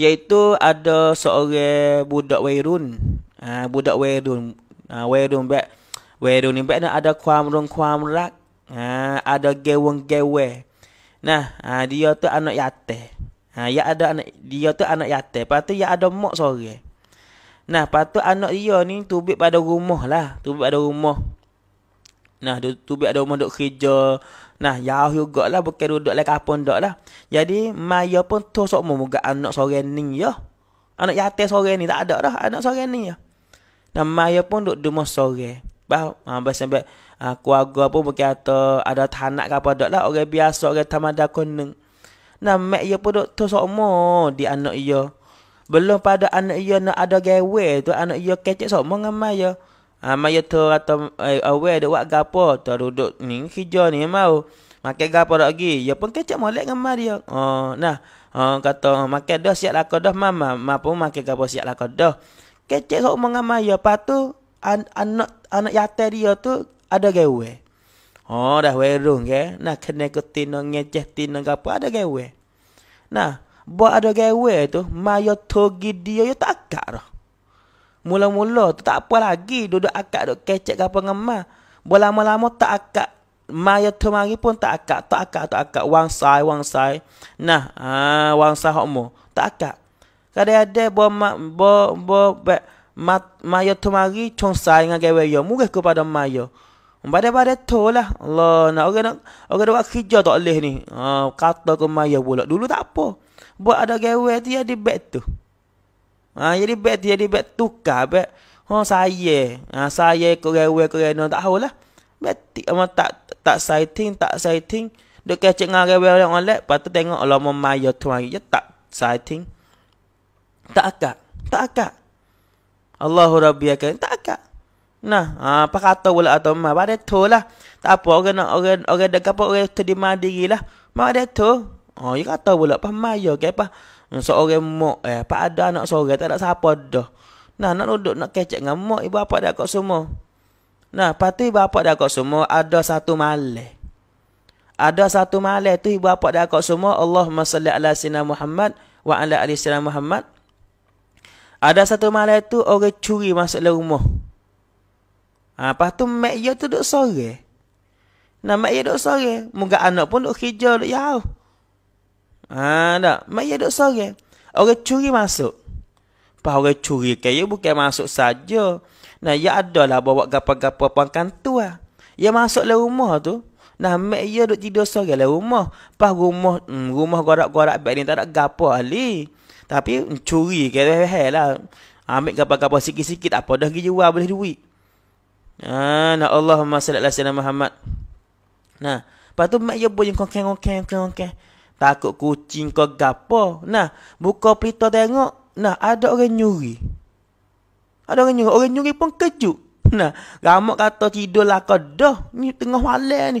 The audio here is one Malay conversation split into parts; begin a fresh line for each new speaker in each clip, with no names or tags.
iaitu ada seorang budak Wairun. Ah budak Wairun. Ah uh, Wairun bet. Wairun ni bet ada kuam rung kuam rak. Ah ha, ada gewong gewe. Nah, ah dia tu anak yate. Ah ya ada anak dia tu anak yate. Patu ya ada mak seorang. Nah, patu anak dia ni tubik pada rumah lah. Tubik pada rumah. Nah, tu tubik ada rumah duk kerja. Nah, jauh ya juga lah. Bukan duduk lah kapan duduk lah. Jadi, Maya pun tu sok muka anak sorang ni ya. Anak yatir sorang ni. Tak ada dah anak sorang ni ya. Nah, Maya pun duduk rumah sorang. Bah, ah, bah sampai ah, keluarga pun bukan kata ada tanak ke apa duduk lah. Orang biasa, orang tamada kuning. Nah, Mak ya pun duduk tu sok di anak ya. Belum pada anak ya nak ada gawe tu. Anak ya kecek sok mu dengan Maya. Ya. Ah maya tu atau awe eh, aware dia buat gapo tu duduk ni hijau ni mau makai gapo lagi ya pun kecek molek dengan dia oh nah oh, kata oh, makai dah siap lako dah mama mapo makai gapo siap lako dah kecek sok mengam maya patu anak anak yatai dia tu ada gawe oh dah werung ke nah kena ketino ngeceh tino gapo ada gawe nah buat ada gawe tu maya togi dia yo takak dah Mula-mula tu tak apa lagi duduk akak duk kecek ke apa dengan lama tak akak. Maya temari pun tak akak. Tak akak, tak akak. Wang sai, wang sai. Nah, ha, wang sai hokmu. Tak akak. kadai kadang bo, ma, bo, bo, be, ma, maya temari cong sai dengan gaya-gaya. Murah kepada maya. Pada-pada tu lah. Allah, nak orang nak, orang nak buat kerja tak boleh ni. Ha, kata ke maya pula. Dulu tak apa. Buat ada gaya dia di back tu. Ha, jadi bet dia jadi bet tukar bet. Ha oh, saya. Ha saya kerewe kerena tak tahu lah. Bet ama tak tak sighting tak sighting. Dok kecek ngan rewe orang lain lepas tengok Allah memaya tuan dia ya, tak sighting. Tak akak. Tak akak. Allahu rabbi akan ya tak akak. Nah, ha, apa kata pula atau mah? Pada tu lah. Tak apa, orang nak, orang, orang dekat apa, orang terima diri lah. Mak ada tu. Oh, dia ya kata pula, apa maya ke, apa? Seorang mak eh. Pak ada anak seorang. Tak ada siapa dah. Nah, nak duduk nak kecek dengan mak. Ibu bapa dah kau semua. Nah, lepas ibu bapa dah kau semua. Ada satu malih. Ada satu malih tu ibu bapa dah kau semua. Allahumma salli ala sinar Muhammad. Wa ala ala sinar Muhammad. Ada satu malam tu orang curi masuk dalam rumah. Ha, lepas tu mak dia tu duduk sore. Nah, mak dia duduk sore. muka anak pun duduk hijau duduk yau. Haa tak. Maya duduk sore. Orang curi masuk. Apa orang curi ke? Ya bukan masuk saja. Nah, ya adalah bawa gapa-gapa pangkan tu lah. Ya masuk le lah rumah tu. Nah, mak ya duduk tidur sore le lah rumah. Apa rumah, hmm, rumah gorak-gorak baik ni tak ada gapa ahli. Tapi curi ke lah. lah. Ambil gapa-gapa sikit-sikit apa dah pergi jual boleh duit. Ah, ha, nah Allahumma salli ala sayyidina Muhammad. Nah, patu mak ya boleh kongkeng kongkeng kongkeng. Takut kucing kau gapo. Nah, buka pintu tengok. Nah, ada orang nyuri. Ada orang nyuri. Orang nyuri pun kejut. Nah, ramak kata tidur lah kau dah. Ni tengah malam ni.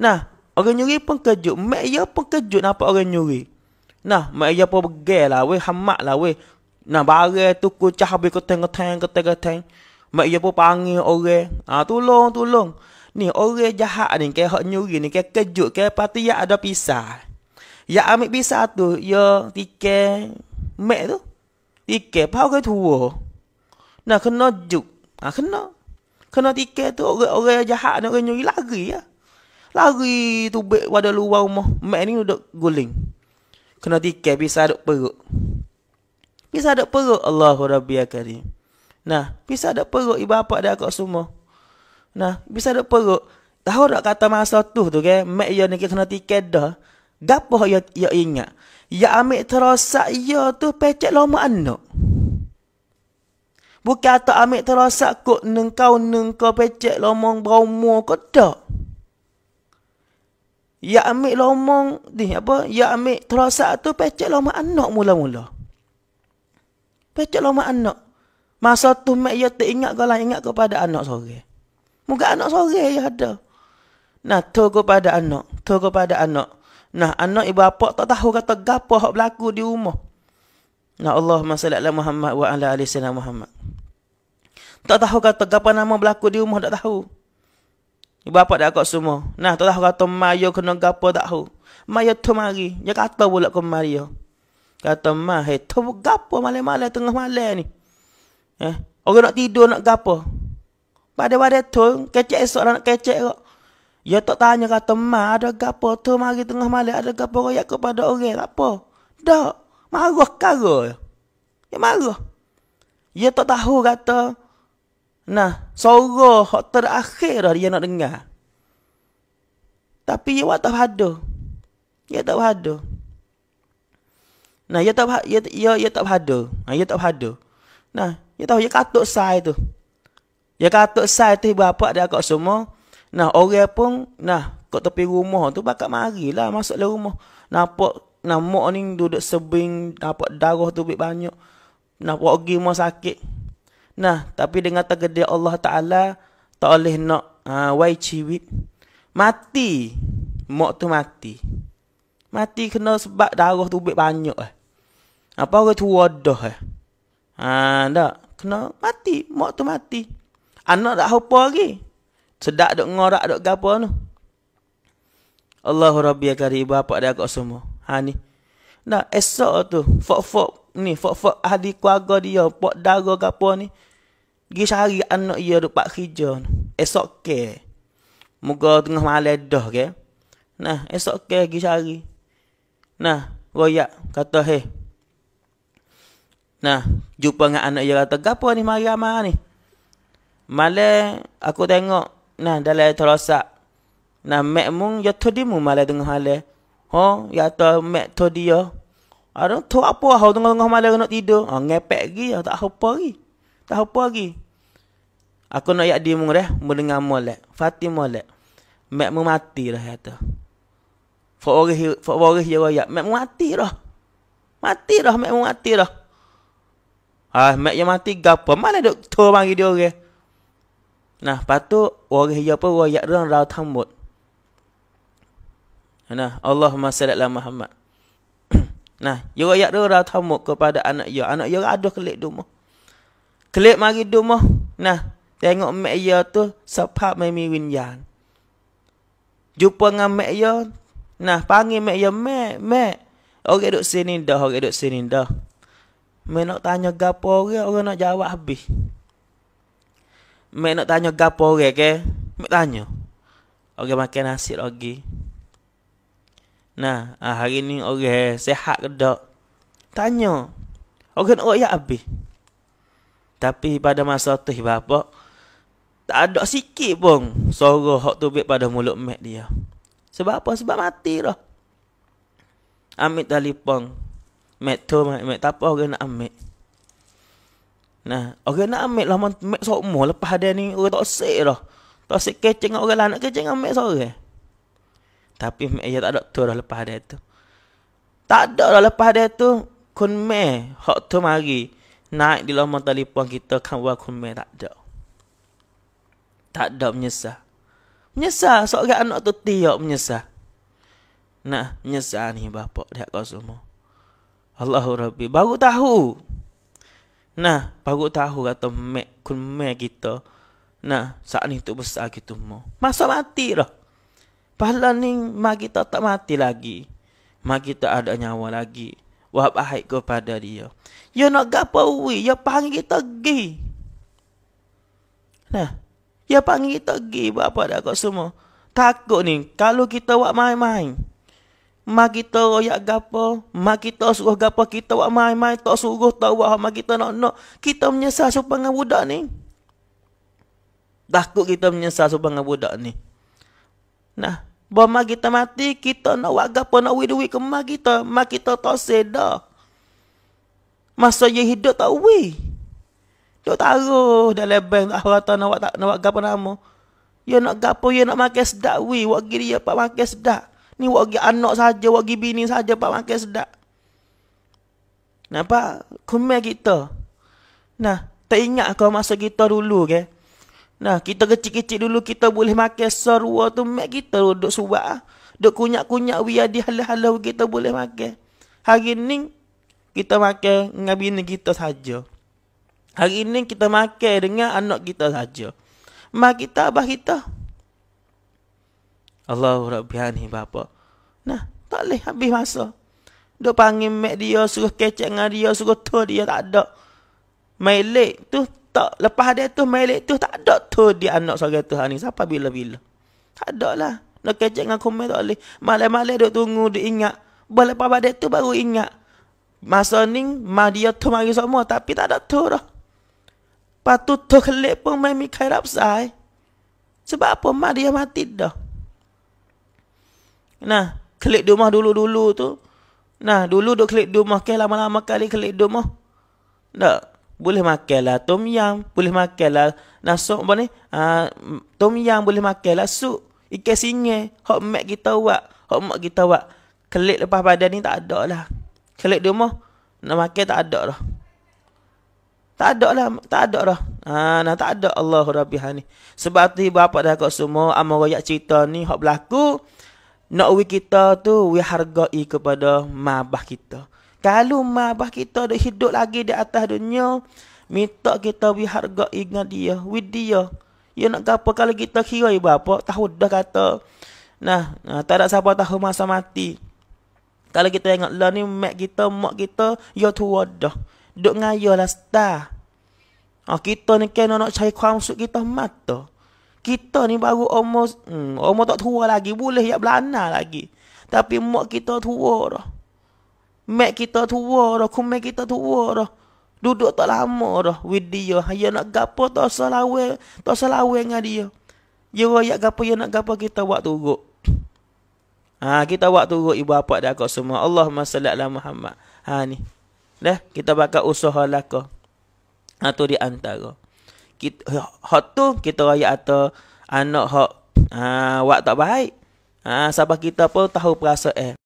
Nah, orang nyuri pun kejut. Mak ia ya pun kejut nampak orang nyuri. Nah, mak ia ya pun pergi lah weh. Hamak lah weh. Nah, barang tu kucah habis kau tengok-tengok, kau tengok-tengok. Mak ia ya pun panggil orang. Ah, tolong, tolong. Ni orang jahat ni, kayak nyuri ni, kayak kejut, kayak patut ada pisah. Ya ambil pisah tu. Ya tike, Mek tu. tike Pahal ke tua. Nak kena juk. Ha, kena. Kena tike tu. Orang-orang jahat nak orang nyuri. Lari ya. Lari tu. Wadah luar rumah. Mek ni duduk guling. Kena tike Pisah duduk perut. Pisah duduk perut. Allahu Rabbi Akarim. Nah. Pisah duduk perut. Ibu bapa dia kat semua. Nah. Pisah duduk perut. Tahu tak kata masa tu tu ke. Mek ya ni kena tike dah. Gapoh ya ya ingat. Ya ambil terasa ya tu pecek lama anak. Bukan atau ambil terosak kok nengkau nengkau pecek lomong bromo kok tak. Ya ambil lomong ni apa? Ya ambil terasa tu pecek lama anak mula-mula. Pecek lama anak. Masa tu mak ya tak ingat kalau lah, ingat kepada anak sore. Muka anak sore ya ada. Nah, tu kepada anak. Tu kepada anak. Nah anak ibu bapa tak tahu kata gapo hak berlaku di rumah. Nah Allah masallallahu Muhammad wa ala ali sayyidina Muhammad. Tak tahu kata gapo nama berlaku di rumah tak tahu. Ibu bapa dak kok semua. Nah tak tahu kata mayo kena gapo tak tahu. Mayo tu mari. Dia kata pula ke Maria. Kata mah hai tu gapo malam-malam tengah malam ni. Eh, orang nak tidur nak gapo. Pada-pada tu kecek esok nak kecek kok. Ya tak tanya kata mak ada gapo tu mari tengah malam ada gapo royak kepada orang apa? Dak. Marah kara. Ya marah. Ya tak tahu kata nah suara hak terakhir dah dia nak dengar. Tapi ia ya, ya, tak ada. Ya tak ada. Nah, ya tak ya ya, ya tak ada. Ha ya tak ada. Nah, ya tahu ya katuk sai tu. Ya katuk sai tu bapa ada kat semua. Nah, orang pun, nah, kat tepi rumah tu bakat marilah masuk dalam rumah. Nampak, nah, mak ni duduk sebing, nampak darah tu banyak. Nah, pergi rumah sakit. Nah, tapi dengan tergede Allah Ta'ala, tak boleh nak uh, wai ciwit. Mati. Mak tu mati. Mati kena sebab darah tu banyak. Eh. Apa orang tu wadah? Eh. Ha, tak. Kena mati. Mak tu mati. Anak tak apa lagi. Sedak dok ngorak dok gapo tu. Allahu Rabbi Akari ya bapa dia kau semua. Ha ni. Nah, esok tu fok-fok ni fok-fok ahli keluarga dia, pok dara gapo ni. Gi cari anak dia duk pak kerja Esok ke. Moga tengah malam dah ke. Nah, esok ke gi cari. Nah, royak kata he. Nah, jumpa dengan anak dia kata, "Gapo ni mari ni?" Malam aku tengok nah dalam terosak nah mek mung ya todi mu male dengan hale ho ya to mek todi yo ada to apa hau dengan dengan male nak tidur ha ngepek gi ya, ah, tak apa lagi tak apa lagi aku nak yak di reh deh mendengar molek fatim molek mek mu mati lah kata fo ore fo ore ya ya mek mu mati lah mati lah mek mu mati lah ah mek yang mati gapo male dok to bagi dia orang Nah patu นะปัตโตวะฮิยาปะวะยะเรื่องราวทั้งหมดนะอัลลอฮุมะสลัลลัมมุฮัมมัดนะยะยะเรื่องราวทั้งหมดก็ pada anak ya anak ya ada kelik dumo kelik mari dumo Nah tengok mak ya tu sebab mai mi winyan jumpa dengan mak ya nah panggil mak ya mak mak orang duduk sini dah orang duduk sini dah mai nak tanya gapo orang orang nak jawab habis Mak nak tanya gapo orang okay? ke? Mak tanya. Orang okay, makan nasi lagi. Okay. Nah, ah, hari ni orang okay, eh, sehat ke tak? Tanya. Orang okay, nak ya habis. Tapi pada masa tu bapak, tak ada sikit pun suara hak tu pada mulut mak dia. Sebab apa? Sebab mati dah. Amit telefon. Mak tu, mak tak apa orang nak amit. Nah, orang nak ambil lah mak sok mo lepas ada ni orang tak sik dah. Tak sik kecek dengan orang lah nak kecek dengan mak sore. Tapi mak ya tak ada tu dah lepas ada tu. Tak ada dah lepas ada tu kun me hok tu mari naik di lama telefon kita kan wa kun me tak ada. Tak ada menyesal. Menyesal seorang anak tu tiap menyesal. Nah, menyesal ni bapak dia kau semua. Allahu Rabbi. Baru tahu Nah, baru tahu kata mek kun mek kita. Nah, saat ni tu besar kita mau. Masa mati lah. Pahala ni mak kita tak mati lagi. Mak kita ada nyawa lagi. Wah baik kepada dia. Ya nak gapa uwi. Ya panggil kita pergi. Nah. Ya panggil kita pergi. Buat apa dah kau semua. Takut ni. Kalau kita buat main-main. Mak kita royak gapo, mak kita suruh gapo kita wak mai-mai tak suruh tak wak mak kita nak nak. Kita menyesal supaya dengan budak ni. Takut kita menyesal supaya dengan budak ni. Nah, bawa mak kita mati, kita nak wak gapo nak wik duit ke mak kita. Mak kita tak seda. Masa dia hidup tak wik. Dok taruh dah bank ah, tak harta nak wak, nak wak gapo nama. Dia nak gapo, dia nak makan sedap wik. Wak gini dia pak makan sedap. Ni wagi anak saja, wagi bini saja pak makan sedap. Nampak? Kemal kita. Nah, tak ingat kau masa kita dulu ke? Nah, kita kecil-kecil dulu kita boleh makan serua tu mak kita duduk suap. Ah. Duduk kunyak-kunyak wia di halah-halah kita boleh makan. Hari ni kita makan dengan bini kita saja. Hari ini kita makan dengan anak kita saja. Mak kita, abah kita. Allah Rabbiani bapa. Nah, tak boleh habis masa. Duk panggil mak dia, suruh kecek dengan dia, suruh tu dia, tak ada. Melek tu, tak. Lepas dia tu, melek tu, tak ada tu dia anak seorang Tuhan ni. Siapa bila-bila? Tak ada lah. Nak kecek dengan komen tak boleh. Malik-malik duk tunggu, duk ingat. Boleh lepas dia tu, baru ingat. Masa ni, mak dia tu mari semua, tapi tak ada tu dah. Lepas tu, tu kelip pun main mikai rapsai. Sebab apa? Mak dia mati dah. Nah, klik di rumah dulu-dulu tu. Nah, dulu dok klik di rumah. Okay, lama-lama kali klik di rumah. Tak. Boleh makan lah tom yam. Boleh makan lah nasi apa ni. Ha, tom yam boleh makan lah sup. Ikan singai. Hak mak kita buat. Hak mak kita buat. Klik lepas badan ni tak ada lah. Klik di rumah. Nak makan tak ada lah. Tak ada lah. Tak ada lah. Ha, nah, tak ada Allah Rabbi Sebab tu bapak dah kat semua. Amal rakyat cerita ni. Hak berlaku nak we kita tu we hargai kepada mabah kita. Kalau mabah kita dah hidup lagi di atas dunia, minta kita we hargai dengan dia, with dia. Ya nak apa kalau kita kira ibu apa, tahu dah kata. Nah, nah tak ada siapa tahu masa mati. Kalau kita ingat lah ni mak kita, mak kita, ya tua dah. Duk ngayalah star. Ah, kita ni kena nak cari kawasan kita mata. Kita ni baru almost hmm, Almost tak tua lagi Boleh ya belana lagi Tapi mak kita tua dah Mak kita tua dah Kumai kita tua dah Duduk tak lama dah With dia Dia ya nak gapa tak selawai Tak selawai dengan dia Dia ya raya gapa ya Dia nak gapa kita buat turut ha, Kita buat turut Ibu bapa dah kau semua Allah salli ala Muhammad Ha ni Dah kita bakal usaha lah kau Atau ha, tu di antara kita hak tu kita raya ata anak hak ah wak tak baik. Ah uh, kita pun tahu perasaan. Eh.